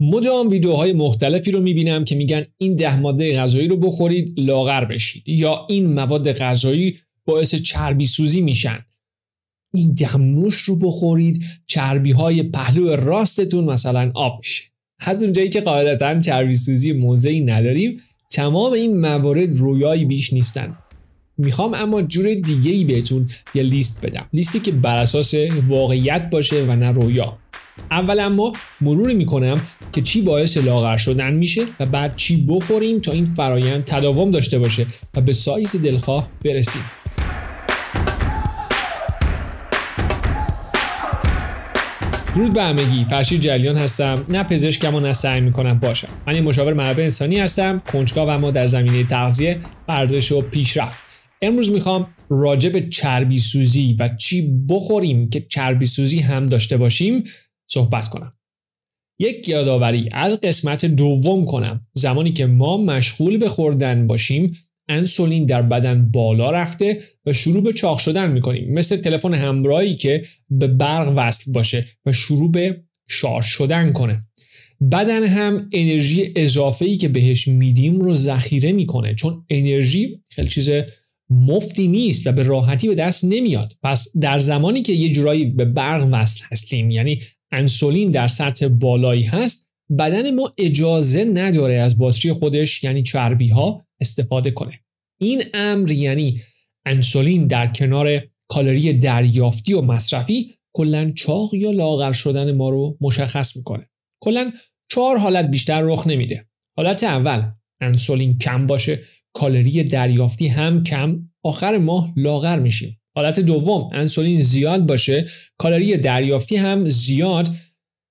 مدام ویدیوهای مختلفی رو میبینم که میگن این ده ماده غذایی رو بخورید لاغر بشید یا این مواد غذایی باعث چربی سوزی میشن این دموش رو بخورید چربی های پهلو راستتون مثلا آب میشه از اونجایی که قاعدتا چربی سوزی موزهی نداریم تمام این موارد رویایی بیش نیستن میخوام اما جور دیگه ای بهتون یه لیست بدم لیستی که بر اساس واقعیت باشه و نه رویا اول اما مروری میکنم که چی باعث لاغر شدن میشه و بعد چی بخوریم تا این فرایند تداوم داشته باشه و به سایز دلخواه برسیم درود به همگی فرشید جلیان هستم نه پزشکم و نه سعی میکنم باشم من یه مشاور منابع انسانی هستم و ما در زمینه تغذیه ورزش و پیشرفت امروز میخوام راجع به چربی سوزی و چی بخوریم که چربی سوزی هم داشته باشیم صحبت کنم. یک یادآوری از قسمت دوم کنم زمانی که ما مشغول به خوردن باشیم انسولین در بدن بالا رفته و شروع به چاق شدن میکنیم مثل تلفن همراهی که به برق وصل باشه و شروع به شارژ شدن کنه بدن هم انرژی اضافه ای که بهش میدیم رو ذخیره میکنه چون انرژی خیلی چیز مفتی نیست و به راحتی به دست نمیاد پس در زمانی که یه جورایی به برق وصل هستیم یعنی انسولین در سطح بالایی هست بدن ما اجازه نداره از باتری خودش یعنی چربی ها استفاده کنه این امر یعنی انسولین در کنار کالری دریافتی و مصرفی کلا چاق یا لاغر شدن ما رو مشخص میکنه کلا چهار حالت بیشتر رخ نمیده حالت اول انسولین کم باشه کالری دریافتی هم کم آخر ماه لاغر میشیم حالت دوم انسولین زیاد باشه کالری دریافتی هم زیاد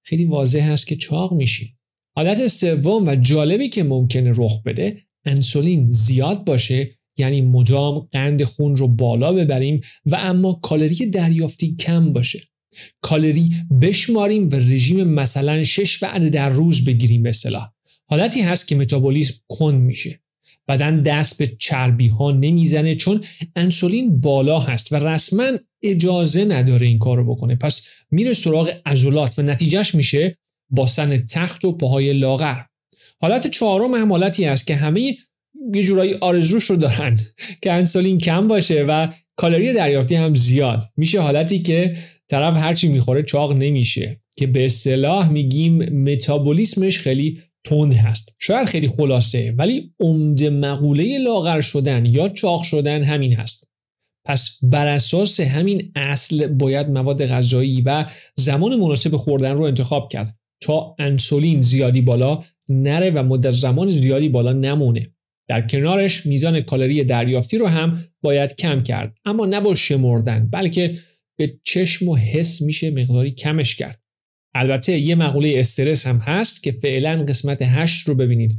خیلی واضح هست که چاق میشیم حالت سوم و جالبی که ممکنه رخ بده انسولین زیاد باشه یعنی مدام قند خون رو بالا ببریم و اما کالری دریافتی کم باشه کالری بشماریم و رژیم مثلا 6 وعده در روز بگیریم به صلاح حالتی هست که متابولیسم کند میشه بدن دست به چربی ها نمیزنه چون انسولین بالا هست و رسما اجازه نداره این کار رو بکنه پس میره سراغ ازولات و نتیجهش میشه با سن تخت و پاهای لاغر حالت چهارم هم حالتی هست که همه یه جورایی آرزوش رو دارن که انسولین کم باشه و کالری دریافتی هم زیاد میشه حالتی که طرف هرچی میخوره چاق نمیشه که به اصطلاح میگیم متابولیسمش خیلی تند هست شاید خیلی خلاصه ولی عمده مقوله لاغر شدن یا چاق شدن همین هست پس بر اساس همین اصل باید مواد غذایی و زمان مناسب خوردن رو انتخاب کرد تا انسولین زیادی بالا نره و مدت زمان زیادی بالا نمونه در کنارش میزان کالری دریافتی رو هم باید کم کرد اما نه با شمردن بلکه به چشم و حس میشه مقداری کمش کرد البته یه مقوله استرس هم هست که فعلا قسمت 8 رو ببینید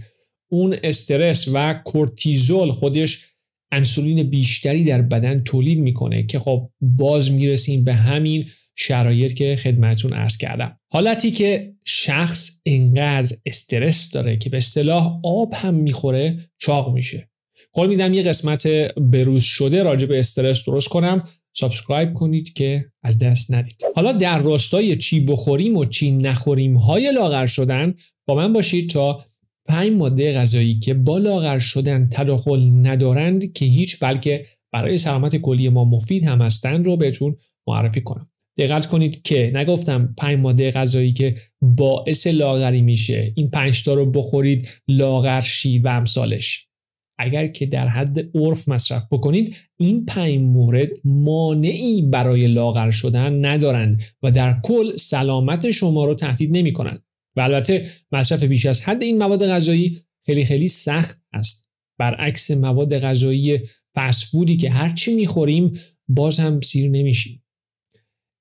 اون استرس و کورتیزول خودش انسولین بیشتری در بدن تولید میکنه که خب باز میرسیم به همین شرایط که خدمتون ارز کردم حالتی که شخص انقدر استرس داره که به اصطلاح آب هم میخوره چاق میشه قول میدم یه قسمت بروز شده راجع به استرس درست کنم سابسکرایب کنید که از دست ندید حالا در راستای چی بخوریم و چی نخوریم های لاغر شدن با من باشید تا پنج ماده غذایی که با لاغر شدن تداخل ندارند که هیچ بلکه برای سلامت کلی ما مفید هم هستند رو بهتون معرفی کنم دقت کنید که نگفتم پنج ماده غذایی که باعث لاغری میشه این پنج تا رو بخورید لاغر شی و امثالش اگر که در حد عرف مصرف بکنید این پنج مورد مانعی برای لاغر شدن ندارند و در کل سلامت شما رو تهدید نمی کنند و البته مصرف بیش از حد این مواد غذایی خیلی خیلی سخت است برعکس مواد غذایی فسفودی که هرچی میخوریم باز هم سیر نمیشیم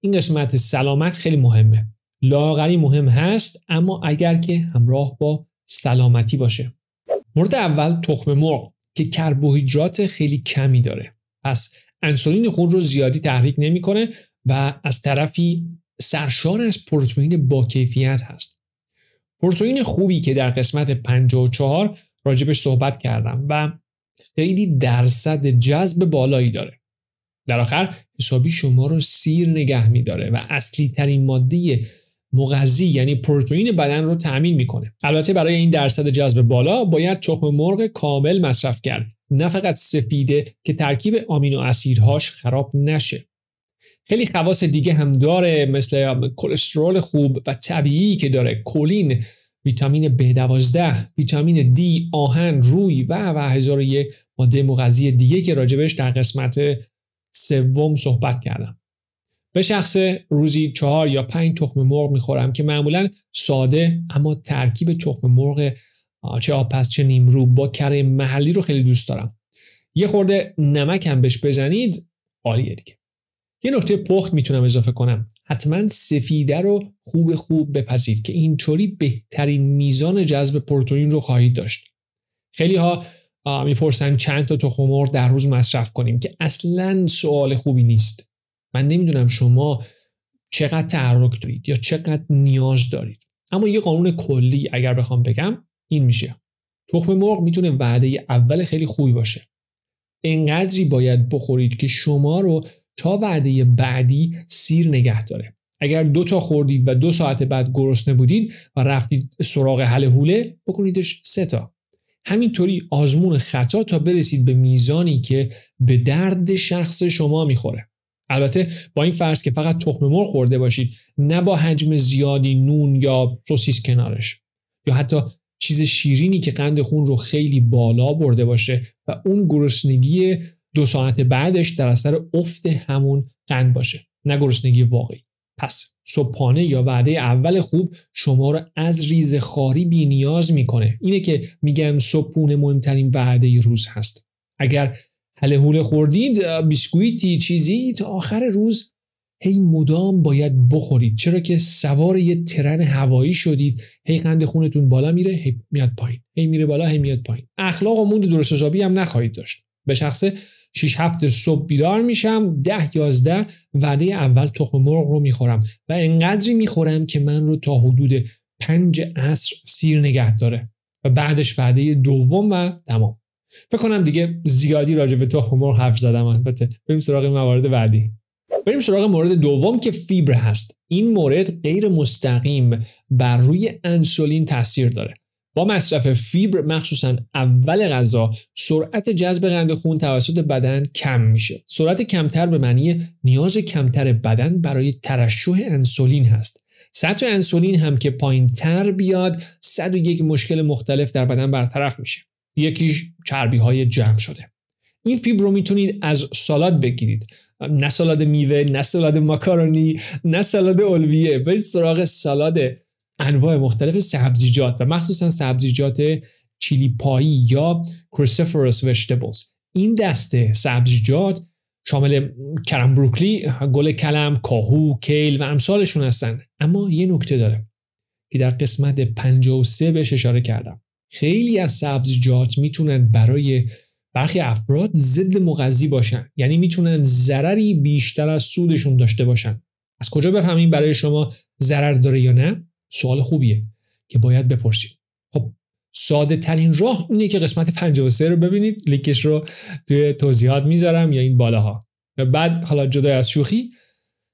این قسمت سلامت خیلی مهمه لاغری مهم هست اما اگر که همراه با سلامتی باشه مورد اول تخم مرغ که کربوهیدرات خیلی کمی داره پس انسولین خون رو زیادی تحریک نمیکنه و از طرفی سرشار از پروتئین با کیفیت هست پروتئین خوبی که در قسمت 54 راجبش صحبت کردم و خیلی درصد جذب بالایی داره در آخر حسابی شما رو سیر نگه میداره و اصلی ترین ماده مغذی یعنی پروتئین بدن رو تأمین میکنه البته برای این درصد جذب بالا باید تخم مرغ کامل مصرف کرد نه فقط سفیده که ترکیب آمینو اسیدهاش خراب نشه خیلی خواص دیگه هم داره مثل کلسترول خوب و طبیعی که داره کولین، ویتامین B12 ویتامین D آهن روی و و هزار یک ماده مغذی دیگه که راجبش در قسمت سوم صحبت کردم به شخص روزی چهار یا پنج تخم مرغ میخورم که معمولا ساده اما ترکیب تخم مرغ چه آپس چه نیمرو با کره محلی رو خیلی دوست دارم یه خورده نمک هم بهش بزنید عالیه دیگه یه نکته پخت میتونم اضافه کنم حتما سفیده رو خوب خوب بپزید که اینطوری بهترین میزان جذب پروتئین رو خواهید داشت خیلی ها میپرسن چند تا تخم مرغ در روز مصرف کنیم که اصلا سوال خوبی نیست من نمیدونم شما چقدر تحرک دارید یا چقدر نیاز دارید اما یه قانون کلی اگر بخوام بگم این میشه تخم مرغ میتونه وعده اول خیلی خوبی باشه انقدری باید بخورید که شما رو تا وعده بعدی سیر نگه داره اگر دو تا خوردید و دو ساعت بعد گرسنه بودید و رفتید سراغ حل حوله بکنیدش سه تا همینطوری آزمون خطا تا برسید به میزانی که به درد شخص شما میخوره البته با این فرض که فقط تخم مرغ خورده باشید نه با حجم زیادی نون یا سوسیس کنارش یا حتی چیز شیرینی که قند خون رو خیلی بالا برده باشه و اون گرسنگی دو ساعت بعدش در اثر افت همون قند باشه نه گرسنگی واقعی پس صبحانه یا وعده اول خوب شما رو از ریز بی نیاز میکنه اینه که میگن صبحونه مهمترین وعده روز هست اگر هله هوله خوردید بیسکویتی چیزی تا آخر روز هی مدام باید بخورید چرا که سوار یه ترن هوایی شدید هی قند خونتون بالا میره هی میاد پایین هی میره بالا هی میاد پایین اخلاق و موند درست حسابی هم نخواهید داشت به شخص 6 هفت صبح بیدار میشم 10 11 وعده اول تخم مرغ رو میخورم و انقدری میخورم که من رو تا حدود 5 عصر سیر نگه داره و بعدش وعده دوم و تمام فکر کنم دیگه زیادی راجع به تو هومور حرف زدم البته بریم سراغ موارد بعدی بریم سراغ مورد دوم که فیبر هست این مورد غیر مستقیم بر روی انسولین تاثیر داره با مصرف فیبر مخصوصا اول غذا سرعت جذب قند خون توسط بدن کم میشه سرعت کمتر به معنی نیاز کمتر بدن برای ترشح انسولین هست سطح انسولین هم که پایین تر بیاد یک مشکل مختلف در بدن برطرف میشه یکیش چربی های جمع شده این فیبر رو میتونید از سالاد بگیرید نه سالاد میوه نه سالاد ماکارونی نه سالاد الویه برید سراغ سالاد انواع مختلف سبزیجات و مخصوصا سبزیجات چیلی پایی یا کرسیفروس وشتبلز این دسته سبزیجات شامل کرم بروکلی، گل کلم، کاهو، کیل و امثالشون هستن اما یه نکته داره که در قسمت 53 بهش اشاره کردم خیلی از سبزیجات میتونن برای برخی افراد ضد مغذی باشن یعنی میتونن ضرری بیشتر از سودشون داشته باشن از کجا بفهمیم برای شما ضرر داره یا نه سوال خوبیه که باید بپرسید خب ساده ترین راه اینه که قسمت 53 رو ببینید لینکش رو توی توضیحات میذارم یا این بالاها و بعد حالا جدا از شوخی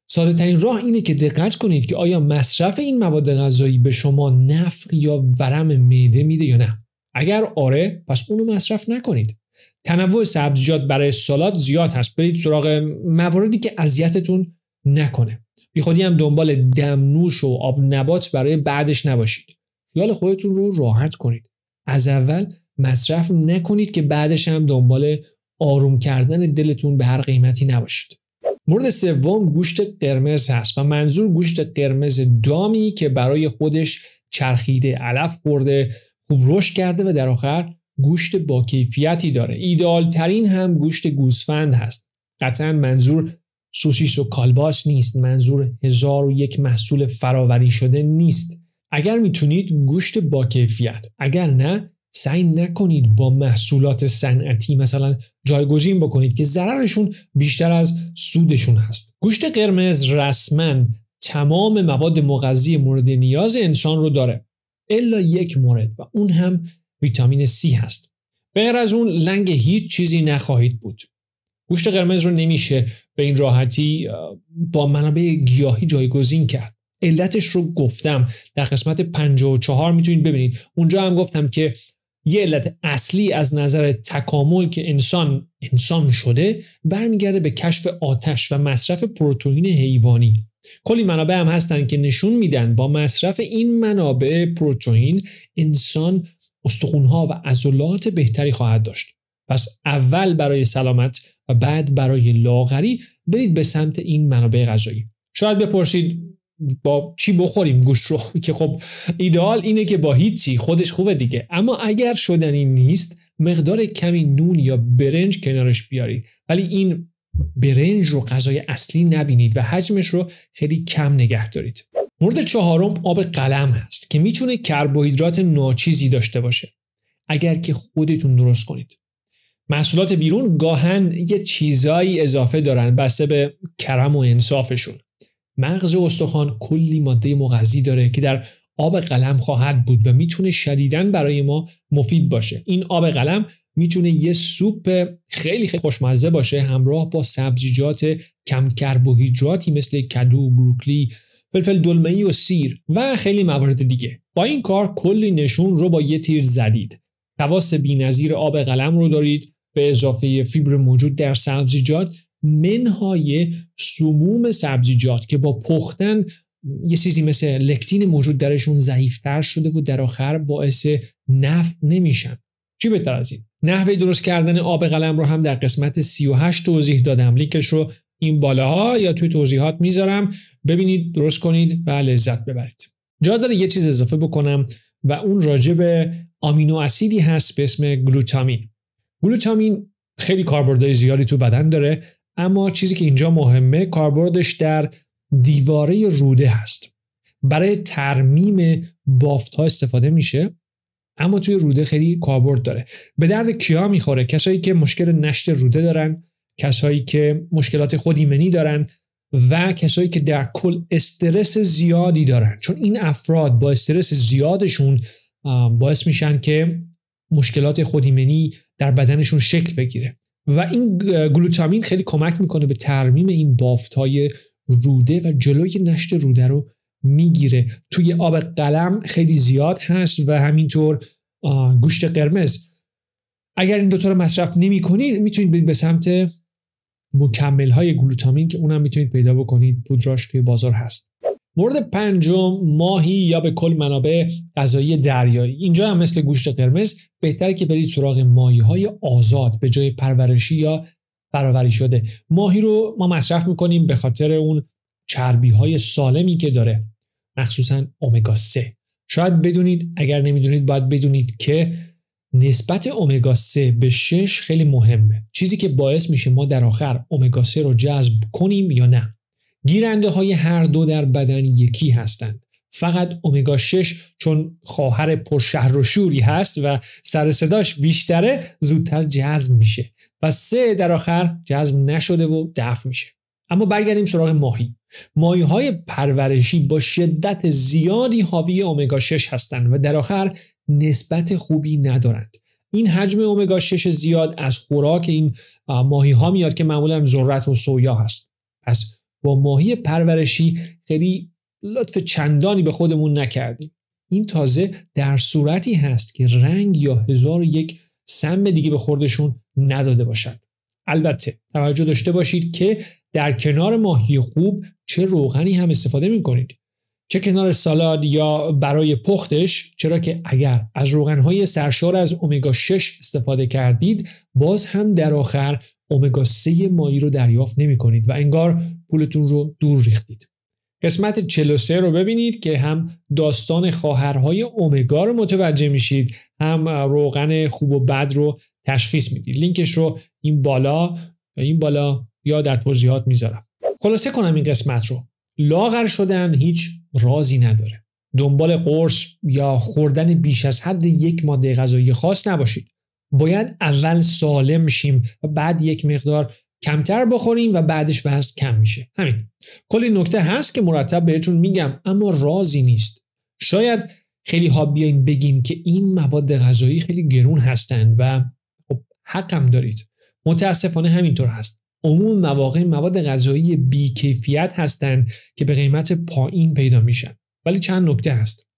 ساده ترین راه اینه که دقت کنید که آیا مصرف این مواد غذایی به شما نفع یا ورم معده میده یا نه اگر آره پس اونو مصرف نکنید تنوع سبزیجات برای سالاد زیاد هست برید سراغ مواردی که اذیتتون نکنه بی خودی هم دنبال دمنوش و آب نبات برای بعدش نباشید خیال خودتون رو راحت کنید از اول مصرف نکنید که بعدش هم دنبال آروم کردن دلتون به هر قیمتی نباشید مورد سوم گوشت قرمز هست و منظور گوشت قرمز دامی که برای خودش چرخیده علف خورده خوب رشد کرده و در آخر گوشت با کیفیتی داره ایدال ترین هم گوشت گوسفند هست قطعا منظور سوسیس و کالباس نیست منظور هزار و یک محصول فراوری شده نیست اگر میتونید گوشت با کیفیت اگر نه سعی نکنید با محصولات صنعتی مثلا جایگزین بکنید که ضررشون بیشتر از سودشون هست گوشت قرمز رسما تمام مواد مغذی مورد نیاز انسان رو داره الا یک مورد و اون هم ویتامین C هست غیر از اون لنگ هیچ چیزی نخواهید بود گوشت قرمز رو نمیشه به این راحتی با منابع گیاهی جایگزین کرد علتش رو گفتم در قسمت 54 میتونید ببینید اونجا هم گفتم که یه علت اصلی از نظر تکامل که انسان انسان شده برمیگرده به کشف آتش و مصرف پروتئین حیوانی کلی منابع هم هستن که نشون میدن با مصرف این منابع پروتئین انسان استخونها و عضلات بهتری خواهد داشت پس اول برای سلامت و بعد برای لاغری برید به سمت این منابع غذایی شاید بپرسید با چی بخوریم گوش رو که خب ایدئال اینه که با هیچی خودش خوبه دیگه اما اگر شدنی نیست مقدار کمی نون یا برنج کنارش بیارید ولی این برنج رو غذای اصلی نبینید و حجمش رو خیلی کم نگه دارید مورد چهارم آب قلم هست که میتونه کربوهیدرات ناچیزی داشته باشه اگر که خودتون درست کنید محصولات بیرون گاهن یه چیزایی اضافه دارن بسته به کرم و انصافشون مغز استخوان کلی ماده مغذی داره که در آب قلم خواهد بود و میتونه شدیدن برای ما مفید باشه این آب قلم میتونه یه سوپ خیلی خیلی خوشمزه باشه همراه با سبزیجات کم کربوهیدراتی مثل کدو، بروکلی، فلفل ای و سیر و خیلی موارد دیگه با این کار کلی نشون رو با یه تیر زدید خواص بی‌نظیر آب قلم رو دارید به اضافه فیبر موجود در سبزیجات منهای سموم سبزیجات که با پختن یه چیزی مثل لکتین موجود درشون ضعیفتر شده و در آخر باعث نفع نمیشن چی بهتر از این نحوه درست کردن آب قلم رو هم در قسمت 38 توضیح دادم لینکش رو این بالاها یا توی توضیحات میذارم ببینید درست کنید و لذت ببرید جا داره یه چیز اضافه بکنم و اون راجع به آمینو اسیدی هست به اسم گلوتامین گلوتامین خیلی کاربردهای زیادی تو بدن داره اما چیزی که اینجا مهمه کاربردش در دیواره روده هست برای ترمیم بافت ها استفاده میشه اما توی روده خیلی کاربرد داره به درد کیا میخوره کسایی که مشکل نشت روده دارن کسایی که مشکلات خودیمنی ایمنی دارن و کسایی که در کل استرس زیادی دارن چون این افراد با استرس زیادشون باعث میشن که مشکلات خودیمنی در بدنشون شکل بگیره و این گلوتامین خیلی کمک میکنه به ترمیم این بافت های روده و جلوی نشت روده رو میگیره توی آب قلم خیلی زیاد هست و همینطور گوشت قرمز اگر این دوتا رو مصرف نمی کنید میتونید برید به سمت مکمل های گلوتامین که اونم میتونید پیدا بکنید پودراش توی بازار هست مورد پنجم ماهی یا به کل منابع غذایی دریایی اینجا هم مثل گوشت قرمز بهتر که برید سراغ ماهی های آزاد به جای پرورشی یا براوری شده ماهی رو ما مصرف میکنیم به خاطر اون چربی های سالمی که داره مخصوصا اومگا 3 شاید بدونید اگر نمیدونید باید بدونید که نسبت اومگا 3 به 6 خیلی مهمه چیزی که باعث میشه ما در آخر اومگا 3 رو جذب کنیم یا نه گیرنده های هر دو در بدن یکی هستند فقط امگا 6 چون خواهر پرشهر و شوری هست و سر صداش بیشتره زودتر جذب میشه و سه در آخر جذب نشده و دفع میشه اما برگردیم سراغ ماهی ماهی های پرورشی با شدت زیادی حاوی امگا 6 هستند و در آخر نسبت خوبی ندارند این حجم امگا 6 زیاد از خوراک این ماهی ها میاد که معمولا ذرت و سویا هست پس با ماهی پرورشی خیلی لطف چندانی به خودمون نکردیم این تازه در صورتی هست که رنگ یا هزار و یک سم دیگه به خوردشون نداده باشد البته توجه داشته باشید که در کنار ماهی خوب چه روغنی هم استفاده می کنید چه کنار سالاد یا برای پختش چرا که اگر از روغنهای سرشار از امگا 6 استفاده کردید باز هم در آخر امگا 3 ماهی رو دریافت نمی کنید و انگار پولتون رو دور ریختید قسمت 43 رو ببینید که هم داستان خواهرهای اومگا رو متوجه میشید هم روغن خوب و بد رو تشخیص میدید لینکش رو این بالا این بالا یا در توضیحات میذارم خلاصه کنم این قسمت رو لاغر شدن هیچ رازی نداره دنبال قرص یا خوردن بیش از حد یک ماده غذایی خاص نباشید باید اول سالم شیم و بعد یک مقدار کمتر بخوریم و بعدش وزن کم میشه همین کلی نکته هست که مرتب بهتون میگم اما رازی نیست شاید خیلی ها بیاین بگین که این مواد غذایی خیلی گرون هستند و خب حقم دارید متاسفانه همینطور هست عموم مواقع مواد غذایی کیفیت هستند که به قیمت پایین پیدا میشن ولی چند نکته هست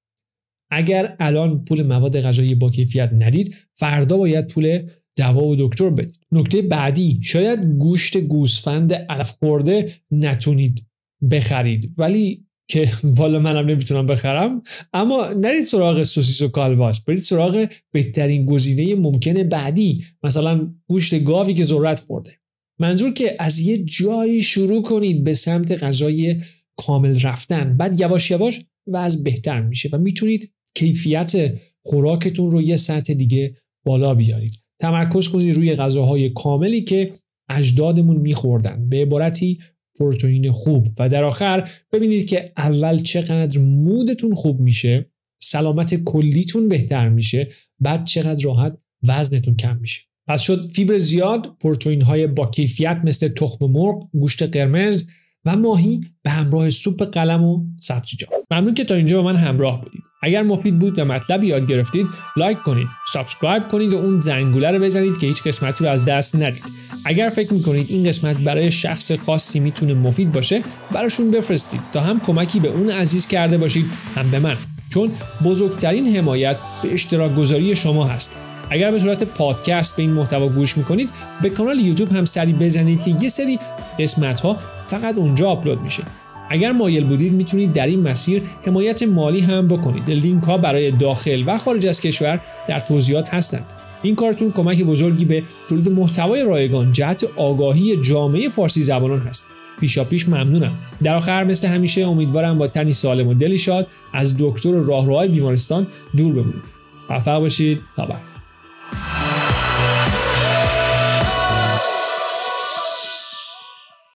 اگر الان پول مواد غذایی با کیفیت ندید فردا باید پول و دکتر بدید نکته بعدی شاید گوشت گوسفند علف خورده نتونید بخرید ولی که والا منم نمیتونم بخرم اما نرید سراغ سوسیس و کالباس برید سراغ بهترین گزینه ممکن بعدی مثلا گوشت گاوی که ذرت خورده منظور که از یه جایی شروع کنید به سمت غذای کامل رفتن بعد یواش یواش و از بهتر میشه و میتونید کیفیت خوراکتون رو یه سطح دیگه بالا بیارید تمرکز کنید روی غذاهای کاملی که اجدادمون میخوردن به عبارتی پروتئین خوب و در آخر ببینید که اول چقدر مودتون خوب میشه سلامت کلیتون بهتر میشه بعد چقدر راحت وزنتون کم میشه پس شد فیبر زیاد پروتئین های با کیفیت مثل تخم مرغ گوشت قرمز و ماهی به همراه سوپ قلم و سبزیجات ممنون که تا اینجا با من همراه بودید اگر مفید بود و مطلبی یاد گرفتید لایک کنید سابسکرایب کنید و اون زنگوله رو بزنید که هیچ قسمتی رو از دست ندید اگر فکر میکنید این قسمت برای شخص خاصی میتونه مفید باشه براشون بفرستید تا هم کمکی به اون عزیز کرده باشید هم به من چون بزرگترین حمایت به اشتراک گذاری شما هست اگر به صورت پادکست به این محتوا گوش میکنید به کانال یوتیوب هم سری بزنید که یه سری قسمت ها فقط اونجا آپلود میشه اگر مایل بودید میتونید در این مسیر حمایت مالی هم بکنید لینک ها برای داخل و خارج از کشور در توضیحات هستند این کارتون کمک بزرگی به تولید محتوای رایگان جهت آگاهی جامعه فارسی زبانان هست پیشا پیش ممنونم در آخر مثل همیشه امیدوارم با تنی سالم و دلی شاد از دکتر راه راهروهای بیمارستان دور بمونید موفق باشید تا بعد